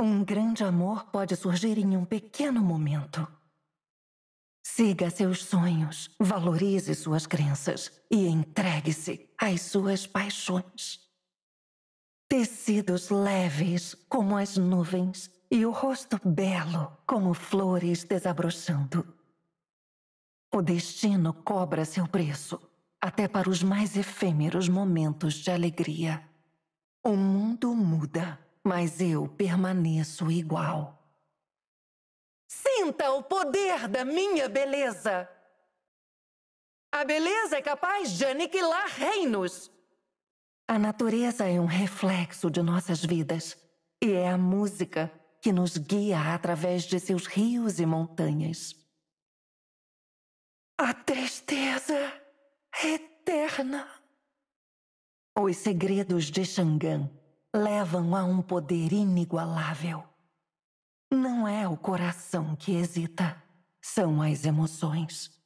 Um grande amor pode surgir em um pequeno momento. Siga seus sonhos, valorize suas crenças e entregue-se às suas paixões. Tecidos leves como as nuvens e o rosto belo como flores desabrochando. O destino cobra seu preço, até para os mais efêmeros momentos de alegria. O mundo muda mas eu permaneço igual. Sinta o poder da minha beleza! A beleza é capaz de aniquilar reinos! A natureza é um reflexo de nossas vidas e é a música que nos guia através de seus rios e montanhas. A tristeza eterna. Os segredos de Xangã levam a um poder inigualável. Não é o coração que hesita, são as emoções.